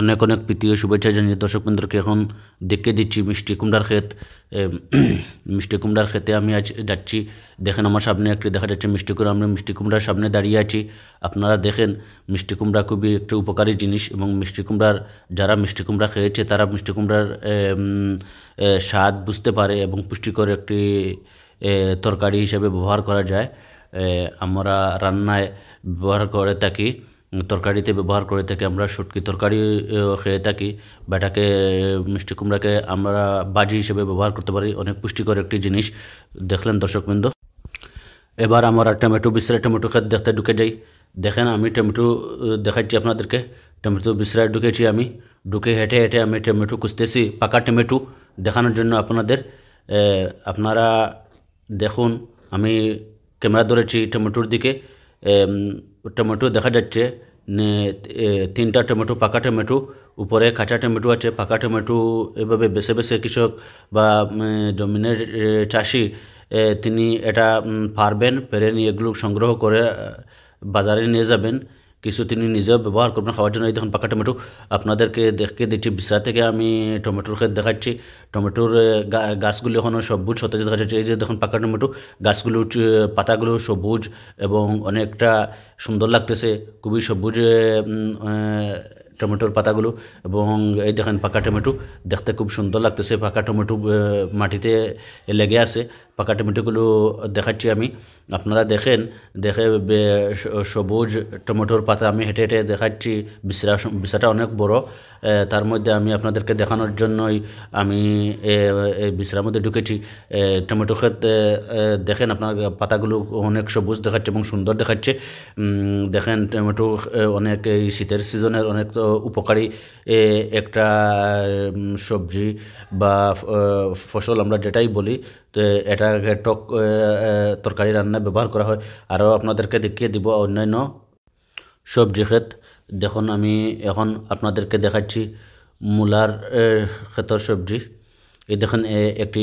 অনেক অনেক প্রীতীয় শুভেচ্ছা জানিয়ে দর্শক বন্ধুকে এখন দেখে দিচ্ছি মিষ্টি কুমড়ার ক্ষেত মিষ্টি কুমড়ার ক্ষেতে আমি আজ যাচ্ছি দেখেন আমার সামনে একটি দেখা যাচ্ছে মিষ্টি কুমড়া আমরা মিষ্টি কুমড়ার সামনে দাঁড়িয়ে আছি আপনারা দেখেন মিষ্টি কুমড়া খুবই একটি উপকারী জিনিস এবং মিষ্টি কুমড়ার যারা মিষ্টি কুমড়া খেয়েছে তারা মিষ্টি কুমড়ার স্বাদ বুঝতে পারে এবং পুষ্টিকর একটি তরকারি হিসেবে ব্যবহার করা যায় আমরা রান্নায় ব্যবহার করে থাকি তরকারিতে ব্যবহার করে থাকি আমরা শুটকি তরকারি খেয়ে থাকি বেটাকে মিষ্টি কুমড়াকে আমরা বাজি হিসেবে ব্যবহার করতে পারি অনেক পুষ্টিকর একটি জিনিস দেখলেন দর্শকবৃন্দ এবার আমরা টমেটো বিশ্রায় টমেটো খেতে দেখতে ঢুকে যাই দেখেন আমি টমেটো দেখাচ্ছি আপনাদেরকে টমেটো বিশ্রায় ঢুকেছি আমি ঢুকে হেঁটে হেঁটে আমি টমেটো খুঁজতেছি পাকা টমেটো দেখানোর জন্য আপনাদের আপনারা দেখুন আমি ক্যামেরা ধরেছি টমেটোর দিকে টমেটো দেখা যাচ্ছে তিনটা টমেটো পাকা টমেটো উপরে কাঁচা টমেটো আছে পাকা টমেটো এভাবে বেছে বেছে কৃষক বা জমিনের চাষি তিনি এটা পারবেন পেরে নিয়ে এগুলো সংগ্রহ করে বাজারে নিয়ে যাবেন কিছু তিনি নিজেও ব্যবহার করবেন খাওয়ার জন্য এই দেখুন পাকা টমেটো আপনাদেরকে দেখে দিচ্ছি বিশ্রা থেকে আমি টমেটোর ক্ষেত দেখাচ্ছি টমেটোর গাছগুলো এখনও সবুজ সতেজ দেখা যাচ্ছে এই যে দেখুন পাকা টমেটো গাছগুলো পাতাগুলো সবুজ এবং অনেকটা সুন্দর লাগতেছে খুবই সবুজ টমেটোর পাতাগুলো এবং এই দেখেন পাকা টমেটো দেখতে খুব সুন্দর লাগতেছে পাকা টমেটো মাটিতে লেগে আছে পাকা টমেটোগুলো দেখাচ্ছি আমি আপনারা দেখেন দেখে সবুজ টমেটোর পাতা আমি হেঁটে হেঁটে দেখাচ্ছি বিশ্রা বিশ্রাটা অনেক বড় তার মধ্যে আমি আপনাদেরকে দেখানোর জন্যই আমি বিশ্রার মধ্যে ঢুকেছি টমেটো ক্ষেত দেখেন আপনার পাতাগুলো অনেক সবুজ দেখাচ্ছে এবং সুন্দর দেখাচ্ছে দেখেন টমেটো অনেক এই শীতের সিজনের অনেক উপকারী একটা সবজি বা ফসল আমরা যেটাই বলি এটাকে টক তরকারি রান্নায় ব্যবহার করা হয় আরও আপনাদেরকে দেখিয়ে দিব অন্যান্য সবজি ক্ষেত দেখুন আমি এখন আপনাদেরকে দেখাচ্ছি মূলার ক্ষেতর সবজি এই দেখুন একটি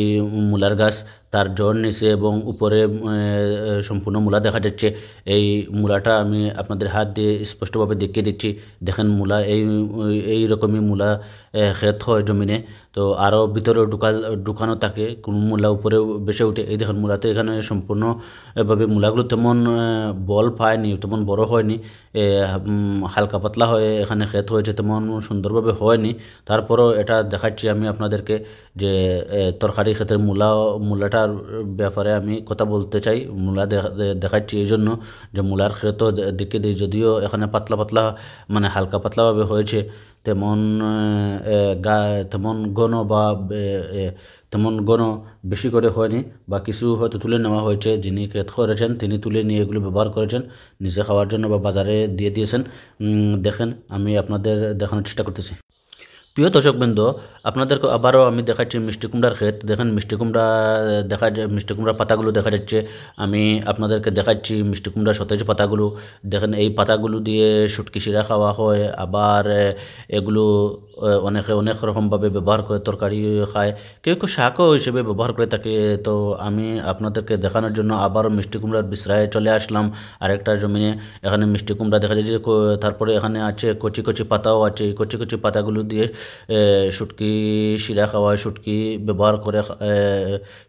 মূলার গাছ তার জ্বর নিচে এবং উপরে সম্পূর্ণ মূলা দেখা যাচ্ছে এই মূলাটা আমি আপনাদের হাত দিয়ে স্পষ্টভাবে দেখিয়ে দিচ্ছি দেখেন মূলা এই এই রকমই মূলা ক্ষেত হয় জমিনে তো আরও ভিতরে ঢুকাল ঢুকানো থাকে কোন মূলা উপরে বেসে উঠে এই দেখেন মূলাতে এখানে সম্পূর্ণভাবে মূলাগুলো তেমন বল পায়নি তেমন বড় হয়নি হালকা পাতলা হয়ে এখানে ক্ষেত হয়েছে তেমন সুন্দরভাবে হয়নি তারপরও এটা দেখাচ্ছি আমি আপনাদেরকে যে তরকারি ক্ষেতের মূলা মূলাটা ভাষার ব্যাপারে আমি কথা বলতে চাই মূলা দেখাচ্ছি এই জন্য যে মূলার ক্ষেত দেখে দিই যদিও এখানে পাতলা পাতলা মানে হালকা পাতলাভাবে হয়েছে তেমন গা তেমন ঘন বা তেমন গণ বেশি করে হয়নি বা কিছু হয়তো তুলে নেওয়া হয়েছে যিনি ক্ষেত করেছেন তিনি তুলে নিয়ে এগুলো ব্যবহার করেছেন নিজে খাওয়ার জন্য বা বাজারে দিয়ে দিয়েছেন দেখেন আমি আপনাদের দেখানোর চেষ্টা করতেছি প্রিয় দর্শকবৃন্দ আপনাদেরকে আবারও আমি দেখাচ্ছি মিষ্টি কুমড়ার ক্ষেত দেখেন মিষ্টি কুমড়া দেখা যায় মিষ্টি কুমড়ার পাতাগুলো দেখা যাচ্ছে আমি আপনাদেরকে দেখাচ্ছি মিষ্টি কুমড়ার সতেজ পাতাগুলো দেখেন এই পাতাগুলো দিয়ে সুটকি শিরা খাওয়া হয় আবার এগুলো অনেকে অনেক রকমভাবে ব্যবহার করে তরকারি খায় কেউ কেউ শাকও হিসেবে ব্যবহার করে থাকে তো আমি আপনাদেরকে দেখানোর জন্য আবারও মিষ্টি কুমড়ার বিশ্রায় চলে আসলাম আরেকটা জমিনে এখানে মিষ্টি কুমড়া দেখা যাচ্ছে তারপরে এখানে আছে কচি কচি পাতাও আছে এই কচি কচি পাতাগুলো দিয়ে শুটকি শিরা খাওয়া হয় শুটকি ব্যবহার করে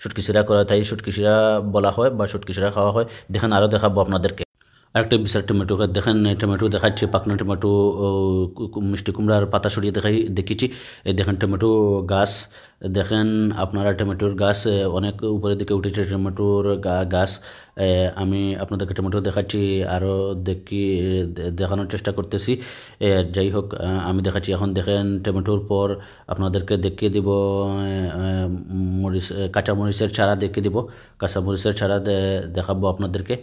সুটকি শিরা করা তাই সুটকি শিরা বলা হয় বা সুটকি শিরা খাওয়া হয় দেখেন আরও দেখাবো আপনাদেরকে আরেকটা বিশাল টমেটো দেখেন টমেটো দেখাচ্ছে পাকনা টমেটো মিষ্টি কুমড়ার পাতা সরিয়ে দেখাই দেখেছি দেখেন টমেটো গাছ দেখেন আপনারা টমেটোর গাছ অনেক উপরের দিকে উঠেছে টমেটোর গাছ আমি আপনাদেরকে টমেটো দেখাচ্ছি আরও দেখি দেখানোর চেষ্টা করতেছি যাই হোক আমি দেখাচ্ছি এখন দেখেন টমেটোর পর আপনাদেরকে দেখিয়ে দিব মরিচ কাঁচামরিচের চারা দেখিয়ে দিব কাঁচামরিচের চারা দেখাবো আপনাদেরকে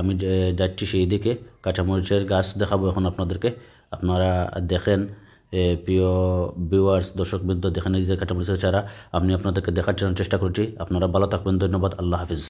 আমি যাচ্ছি সেই দিকে কাঁচামরিচের গাছ দেখাবো এখন আপনাদেরকে আপনারা দেখেন প্রিয় ভিউয়ার্স দর্শকবৃন্দ দেখানি দেখাটা বলেছে যারা আমি আপনাদেরকে দেখার জন্য চেষ্টা করছি আপনারা ভালো থাকবেন ধন্যবাদ আল্লাহ হাফিজ